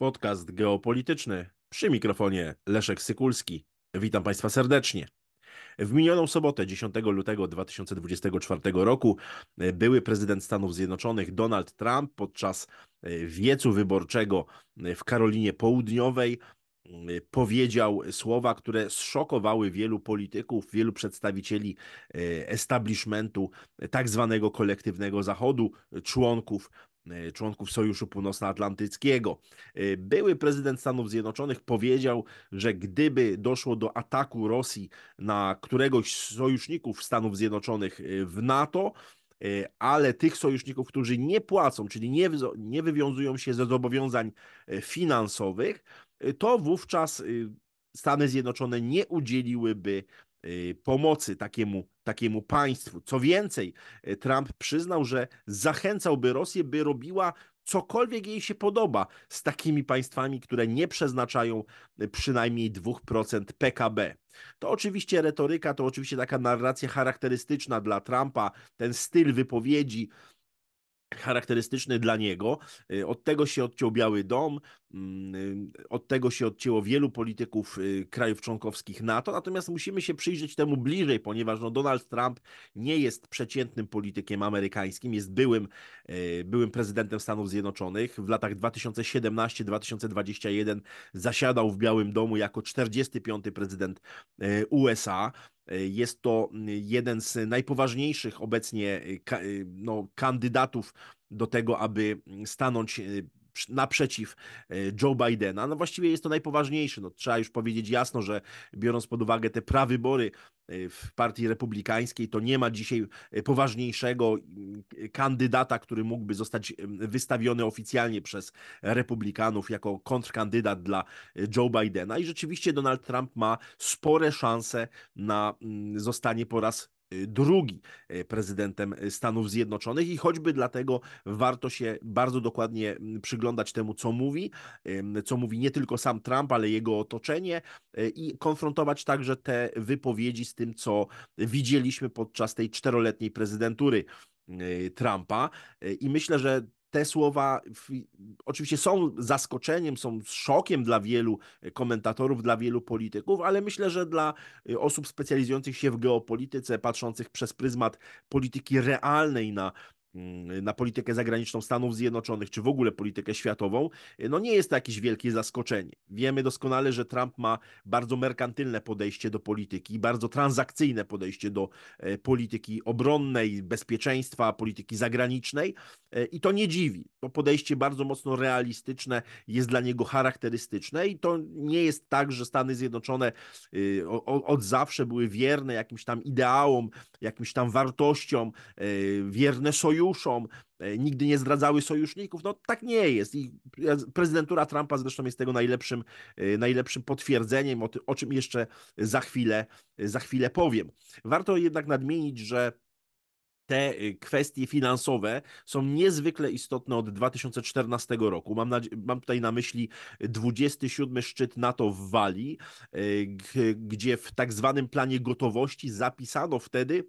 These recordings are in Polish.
Podcast geopolityczny przy mikrofonie Leszek Sykulski. Witam Państwa serdecznie. W minioną sobotę, 10 lutego 2024 roku, e, były prezydent Stanów Zjednoczonych Donald Trump podczas e, wiecu wyborczego e, w Karolinie Południowej powiedział słowa, które zszokowały wielu polityków, wielu przedstawicieli establishmentu tak zwanego kolektywnego zachodu, członków E, członków Sojuszu Północnoatlantyckiego. E, były prezydent Stanów Zjednoczonych powiedział, że gdyby doszło do ataku Rosji na któregoś z sojuszników Stanów Zjednoczonych e, w NATO, ale tych sojuszników, którzy nie płacą, czyli nie, nie wywiązują się ze zobowiązań finansowych, to wówczas Stany Zjednoczone nie udzieliłyby Y, pomocy takiemu, takiemu państwu. Co więcej, y, Trump przyznał, że zachęcałby Rosję, by robiła cokolwiek jej się podoba z takimi państwami, które nie przeznaczają y, przynajmniej 2% PKB. To oczywiście retoryka, to oczywiście taka narracja charakterystyczna dla Trumpa, ten styl wypowiedzi, charakterystyczny dla niego. Y, od tego się odciął Biały Dom, mm, y, od tego się odcięło wielu polityków y, krajów członkowskich NATO, natomiast musimy się przyjrzeć temu bliżej, ponieważ no Donald Trump nie jest przeciętnym politykiem amerykańskim, jest byłym, byłym prezydentem Stanów Zjednoczonych. W latach 2017-2021 zasiadał w Białym Domu jako 45. prezydent USA. E, jest to jeden z najpoważniejszych obecnie e, e, no, kandydatów do tego, aby stanąć naprzeciw e, Joe Bidena. No właściwie jest to najpoważniejsze. No, trzeba już powiedzieć jasno, że biorąc pod uwagę te prawybory e, w partii republikańskiej, to nie ma dzisiaj e, poważniejszego mm, kandydata, który mógłby zostać wystawiony oficjalnie przez republikanów jako kontrkandydat dla Joe Bidena. I rzeczywiście Donald Trump ma spore szanse na mm, zostanie po raz Y, drugi y, prezydentem y, Stanów Zjednoczonych i choćby dlatego warto się bardzo dokładnie mm, przyglądać temu, co mówi, co mówi nie tylko sam Trump, ale jego otoczenie i konfrontować także te wypowiedzi z tym, co widzieliśmy podczas tej czteroletniej prezydentury. Trumpa i myślę, że te słowa w, oczywiście są zaskoczeniem, są szokiem dla wielu e, komentatorów, dla wielu polityków, ale myślę, że dla e, osób specjalizujących się w geopolityce, patrzących przez pryzmat polityki realnej na Mm, na politykę zagraniczną Stanów Zjednoczonych, czy w ogóle politykę światową, no nie jest to jakieś wielkie zaskoczenie. Wiemy doskonale, że Trump ma bardzo merkantylne podejście do polityki, bardzo transakcyjne podejście do e, polityki obronnej, bezpieczeństwa, polityki zagranicznej e, i to nie dziwi. To podejście bardzo mocno realistyczne jest dla niego charakterystyczne i to nie jest tak, że Stany Zjednoczone y, od zawsze były wierne jakimś tam ideałom, jakimś tam wartościom, e, wierne sojuszu sojuszom, e, nigdy nie zdradzały sojuszników. No tak nie jest. I prezydentura Trumpa zresztą jest tego najlepszym, e, najlepszym potwierdzeniem, o, czym jeszcze za chwilę, za chwilę powiem. Warto jednak nadmienić, że te e, kwestie finansowe są niezwykle istotne od 2014 roku. Mam, mam tutaj na myśli 27 szczyt NATO w Walii, gdzie w tak zwanym planie gotowości zapisano wtedy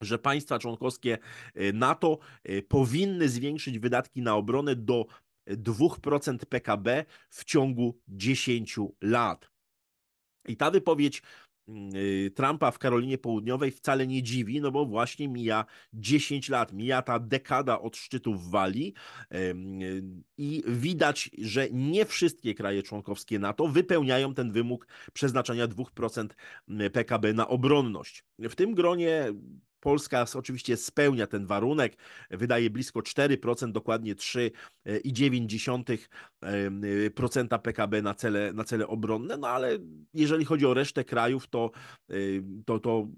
że państwa członkowskie y, NATO y, powinny zwiększyć wydatki na obronę do 2% y, PKB w ciągu 10 lat. I ta wypowiedź mm, Trumpa w Karolinie Południowej wcale nie dziwi, no bo właśnie mija 10 lat, mija ta dekada od szczytu w Walii i widać, że nie wszystkie kraje członkowskie NATO wypełniają ten wymóg przeznaczania 2% PKB mm, na obronność. W tym gronie Polska oczywiście spełnia ten warunek, wydaje blisko 4%, dokładnie 3,9% PKB na cele, na cele obronne, no ale jeżeli chodzi o resztę krajów, to, to, to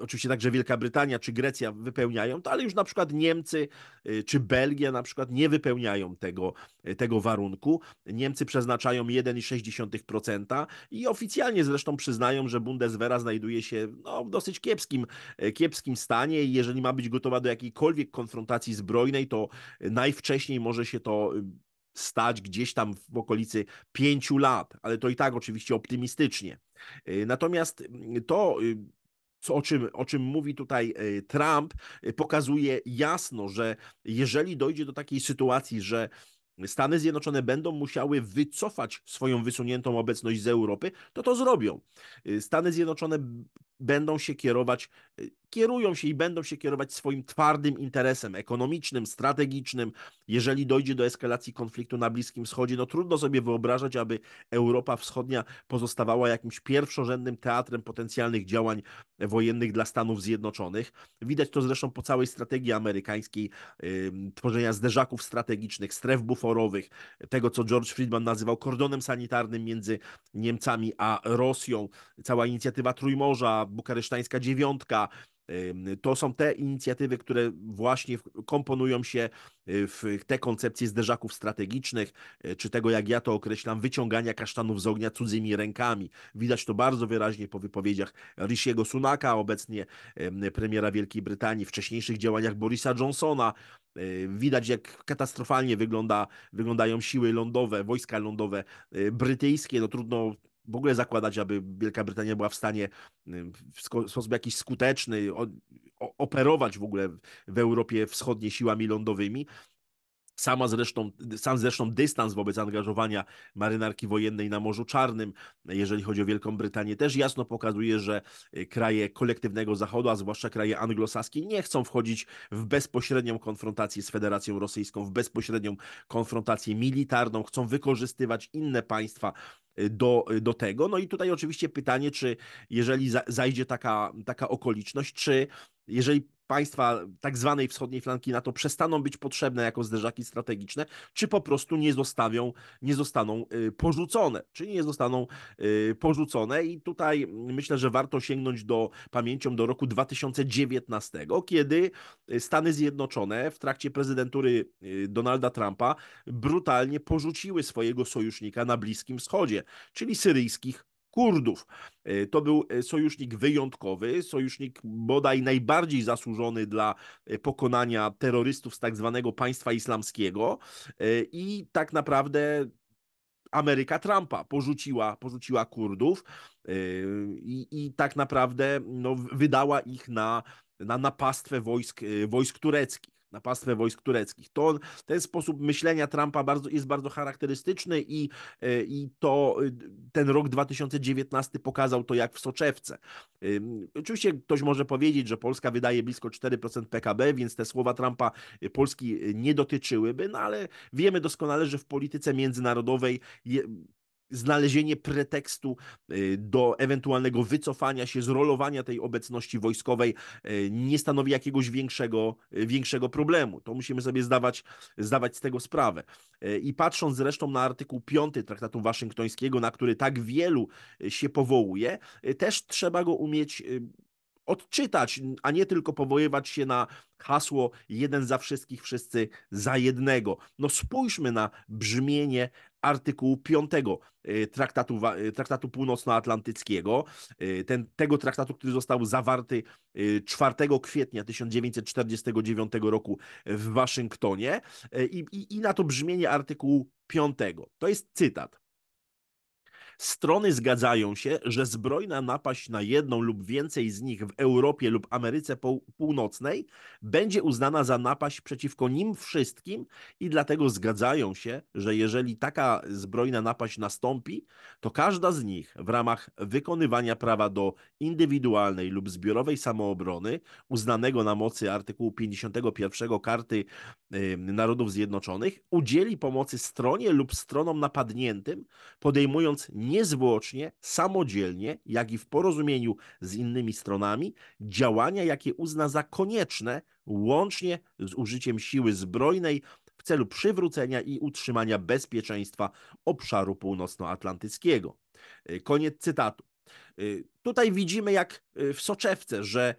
oczywiście także Wielka Brytania czy Grecja wypełniają to, ale już na przykład Niemcy y, czy Belgia na przykład nie wypełniają tego, y, tego warunku. Niemcy przeznaczają 1,6% i oficjalnie zresztą przyznają, że Bundeswehra znajduje się no, w dosyć kiepskim, y, kiepskim stanie i jeżeli ma być gotowa do jakiejkolwiek konfrontacji zbrojnej, to najwcześniej może się to stać gdzieś tam w okolicy pięciu lat, ale to i tak oczywiście optymistycznie. Natomiast to, co, o, czym, o czym mówi tutaj e, Trump, e, pokazuje jasno, że jeżeli dojdzie do takiej sytuacji, że Stany Zjednoczone będą musiały wycofać swoją wysuniętą obecność z Europy, to to zrobią. E, Stany Zjednoczone będą się kierować kierują się i będą się kierować swoim twardym interesem ekonomicznym, strategicznym. Jeżeli dojdzie do eskalacji konfliktu na Bliskim Wschodzie, no trudno sobie wyobrażać, aby Europa Wschodnia pozostawała jakimś pierwszorzędnym teatrem potencjalnych działań wojennych dla Stanów Zjednoczonych. Widać to zresztą po całej strategii amerykańskiej yy, tworzenia zderzaków strategicznych, stref buforowych, tego co George Friedman nazywał kordonem sanitarnym między Niemcami a Rosją, cała inicjatywa Trójmorza, bukaresztańska dziewiątka, to są te inicjatywy, które właśnie komponują się y, w te koncepcje zderzaków strategicznych, y, czy tego, jak ja to określam, wyciągania kasztanów z ognia cudzymi rękami. Widać to bardzo wyraźnie po wypowiedziach Rishiego Sunaka, obecnie premiera Wielkiej Brytanii, wcześniejszych działaniach Borisa Johnsona. Y, widać, jak katastrofalnie wygląda, wyglądają siły lądowe, wojska lądowe brytyjskie. No trudno w ogóle zakładać, aby Wielka Brytania była w stanie w sposób jakiś skuteczny operować w ogóle w Europie Wschodniej siłami lądowymi, Sama zresztą, sam zresztą dystans wobec angażowania marynarki wojennej na Morzu Czarnym, jeżeli chodzi o Wielką Brytanię, też jasno pokazuje, że y, kraje kolektywnego Zachodu, a zwłaszcza kraje anglosaskie, nie chcą wchodzić w bezpośrednią konfrontację z Federacją Rosyjską, w bezpośrednią konfrontację militarną, chcą wykorzystywać inne państwa y, do, y, do tego. No i tutaj oczywiście pytanie, czy jeżeli zajdzie taka, taka okoliczność, czy jeżeli państwa tak zwanej wschodniej flanki NATO przestaną być potrzebne jako zderzaki strategiczne, czy po prostu nie zostawią, nie zostaną y, porzucone, czyli nie zostaną y, porzucone i tutaj myślę, że warto sięgnąć do pamięcią do roku 2019, kiedy y, Stany Zjednoczone w trakcie prezydentury Donalda Trumpa brutalnie porzuciły swojego sojusznika na Bliskim Wschodzie, czyli syryjskich Kurdów. E, to był e, sojusznik wyjątkowy, sojusznik bodaj najbardziej zasłużony dla e, pokonania terrorystów z tak zwanego państwa islamskiego i tak naprawdę Ameryka Trumpa porzuciła, porzuciła Kurdów i, i tak naprawdę no, wydała ich na, na, wojsk, wojsk tureckich na pastwę wojsk tureckich. To, ten sposób myślenia Trumpa bardzo, jest bardzo charakterystyczny i, e, i to y, ten rok 2019 pokazał to jak w soczewce. Oczywiście ktoś może powiedzieć, że Polska wydaje blisko 4% PKB, więc te słowa Trumpa y, Polski y, nie dotyczyłyby, no ale wiemy doskonale, że w polityce międzynarodowej znalezienie pretekstu y, do ewentualnego wycofania się, zrolowania tej obecności wojskowej y, nie stanowi jakiegoś większego, y, większego problemu. To musimy sobie zdawać, zdawać z tego sprawę. I patrząc zresztą na artykuł 5 Traktatu Waszyngtońskiego, na który tak wielu się powołuje, też trzeba go umieć odczytać, a nie tylko powoływać się na hasło jeden za wszystkich, wszyscy za jednego. No spójrzmy na brzmienie artykułu 5 y, traktatu, y, traktatu północnoatlantyckiego, y, ten, tego traktatu, który został zawarty 4 kwietnia 1949 roku w Waszyngtonie i, i, i na to brzmienie artykułu 5. To jest cytat. Strony zgadzają się, że zbrojna napaść na jedną lub więcej z nich w Europie lub Ameryce Północnej będzie uznana za napaść przeciwko nim wszystkim i dlatego zgadzają się, że jeżeli taka zbrojna napaść nastąpi, to każda z nich w ramach wykonywania prawa do indywidualnej lub zbiorowej samoobrony uznanego na mocy artykułu 51 Karty Narodów Zjednoczonych udzieli pomocy stronie lub stronom napadniętym, podejmując niezwłocznie, samodzielnie, jak i w porozumieniu z innymi stronami, działania, jakie uzna za konieczne, łącznie z użyciem siły zbrojnej w celu przywrócenia i utrzymania bezpieczeństwa obszaru północnoatlantyckiego. E, koniec cytatu. E, tutaj widzimy, jak e, w soczewce, że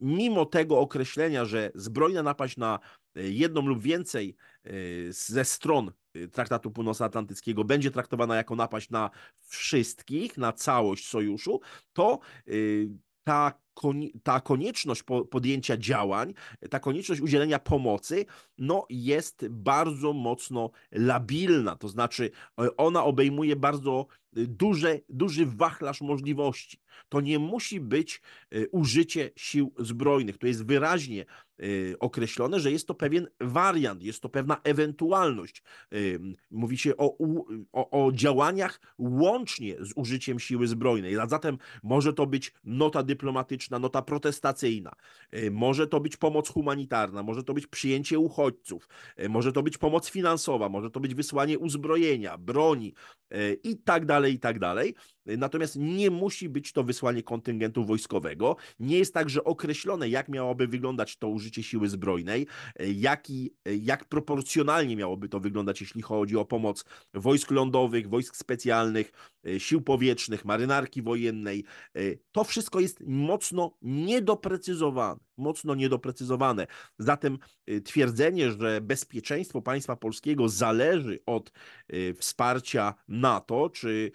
mimo tego określenia, że zbrojna napaść na jedną lub więcej ze stron Traktatu Północnoatlantyckiego będzie traktowana jako napaść na wszystkich, na całość sojuszu, to y, ta, ta konieczność podjęcia działań, ta konieczność udzielenia pomocy, no jest bardzo mocno labilna. To znaczy, ona obejmuje bardzo Y, duże, duży wachlarz możliwości. To nie musi być y, użycie sił zbrojnych. To jest wyraźnie y, określone, że jest to pewien wariant, jest to pewna ewentualność. Mówi się o, o, o działaniach łącznie z użyciem siły zbrojnej, a zatem może to być nota dyplomatyczna, nota protestacyjna, może to być pomoc humanitarna, może to być przyjęcie uchodźców, może to być pomoc finansowa, może to być wysłanie uzbrojenia, broni, Y, i tak dalej, i tak dalej. Natomiast nie musi być to wysłanie kontyngentu wojskowego. Nie jest także określone, jak miałoby wyglądać to użycie siły zbrojnej, e, jak, i, e, jak proporcjonalnie miałoby to wyglądać, jeśli chodzi o pomoc wojsk lądowych, wojsk specjalnych, e, sił powietrznych, marynarki wojennej. To wszystko jest mocno niedoprecyzowane. Mocno niedoprecyzowane. Zatem twierdzenie, że bezpieczeństwo państwa polskiego zależy od wsparcia NATO, czy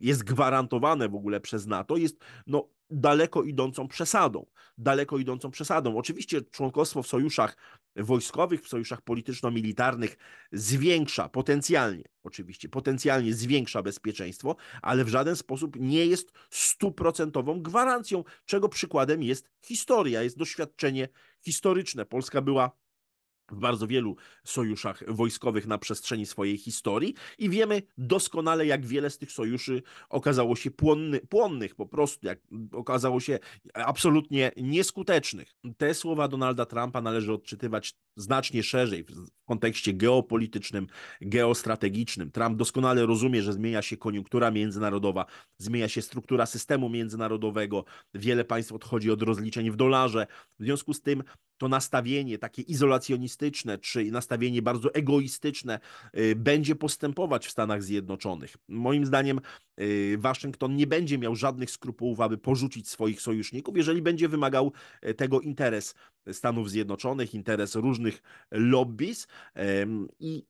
jest gwarantowane, gwarantowane w ogóle przez NATO, jest no, daleko idącą przesadą. Daleko idącą przesadą. Oczywiście członkostwo w sojuszach wojskowych, w sojuszach polityczno-militarnych zwiększa potencjalnie, oczywiście, potencjalnie zwiększa bezpieczeństwo, ale w żaden sposób nie jest stuprocentową gwarancją, czego przykładem jest historia, jest doświadczenie historyczne. Polska była w bardzo wielu sojuszach wojskowych na przestrzeni swojej historii i wiemy doskonale, jak wiele z tych sojuszy okazało się płonny, płonnych po prostu, jak okazało się absolutnie nieskutecznych. Te słowa Donalda Trumpa należy odczytywać znacznie szerzej w kontekście geopolitycznym, geostrategicznym. Trump doskonale rozumie, że zmienia się koniunktura międzynarodowa, zmienia się struktura systemu międzynarodowego, wiele państw odchodzi od rozliczeń w dolarze. W związku z tym to nastawienie takie izolacjonistyczne, egoistyczne, czy nastawienie bardzo egoistyczne y, będzie postępować w Stanach Zjednoczonych. Moim zdaniem y, Waszyngton nie będzie miał żadnych skrupułów, aby porzucić swoich sojuszników, jeżeli będzie wymagał y, tego interes Stanów Zjednoczonych, interes różnych lobbies i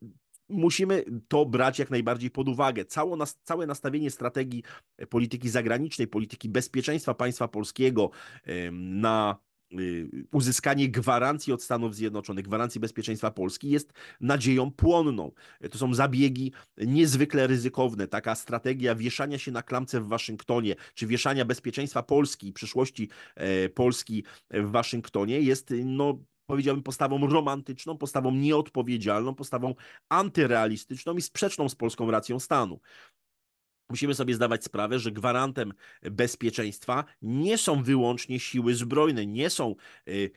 musimy to brać jak najbardziej pod uwagę. Cało nas, całe nastawienie strategii polityki zagranicznej, polityki bezpieczeństwa państwa polskiego na Y, uzyskanie gwarancji od Stanów Zjednoczonych, gwarancji bezpieczeństwa Polski jest nadzieją płonną. To są zabiegi niezwykle ryzykowne. Taka strategia wieszania się na klamce w Waszyngtonie, czy wieszania bezpieczeństwa Polski i przyszłości e, Polski w Waszyngtonie jest no, powiedziałbym, postawą romantyczną, postawą nieodpowiedzialną, postawą antyrealistyczną i sprzeczną z polską racją stanu. Musimy sobie zdawać sprawę, że gwarantem bezpieczeństwa nie są wyłącznie siły zbrojne, nie są y,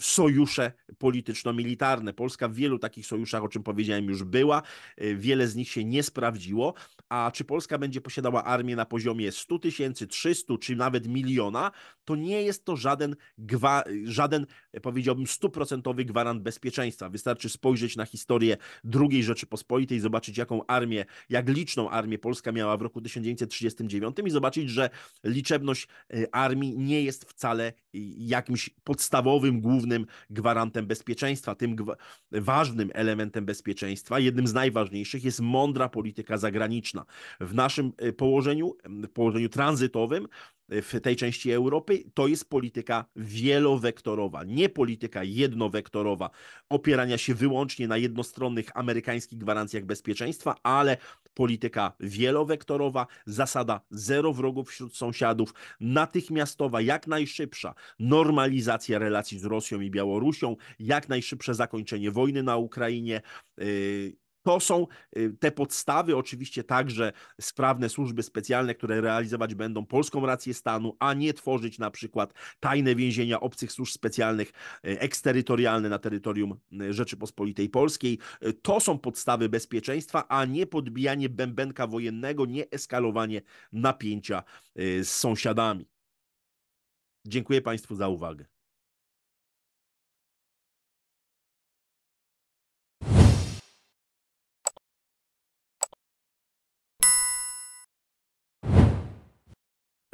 sojusze polityczno-militarne. Polska w wielu takich sojuszach, o czym powiedziałem, już była. E, wiele z nich się nie sprawdziło. A czy Polska będzie posiadała armię na poziomie 100 tysięcy, 300 czy nawet miliona, to nie jest to żaden, gwa, żaden powiedziałbym, stuprocentowy gwarant bezpieczeństwa. Wystarczy spojrzeć na historię II Rzeczypospolitej, zobaczyć jaką armię, jak liczną armię Polska miała w roku 1939 i zobaczyć, że liczebność e, armii nie jest wcale e, jakimś podstawowym, głównym głównym gwarantem bezpieczeństwa, tym gwa ważnym elementem bezpieczeństwa, jednym z najważniejszych jest mądra polityka zagraniczna. W naszym y, położeniu, w położeniu tranzytowym, w tej części Europy, to jest polityka wielowektorowa, nie polityka jednowektorowa, opierania się wyłącznie na jednostronnych amerykańskich gwarancjach bezpieczeństwa, ale polityka wielowektorowa, zasada zero wrogów wśród sąsiadów, natychmiastowa, jak najszybsza normalizacja relacji z Rosją i Białorusią, jak najszybsze zakończenie wojny na Ukrainie. Yy, to są y, te podstawy, oczywiście także sprawne służby specjalne, które realizować będą polską rację stanu, a nie tworzyć na przykład tajne więzienia obcych służb specjalnych y, eksterytorialne na terytorium y, Rzeczypospolitej Polskiej. To są podstawy bezpieczeństwa, a nie podbijanie bębenka wojennego, nie eskalowanie napięcia z sąsiadami. Dziękuję Państwu za uwagę.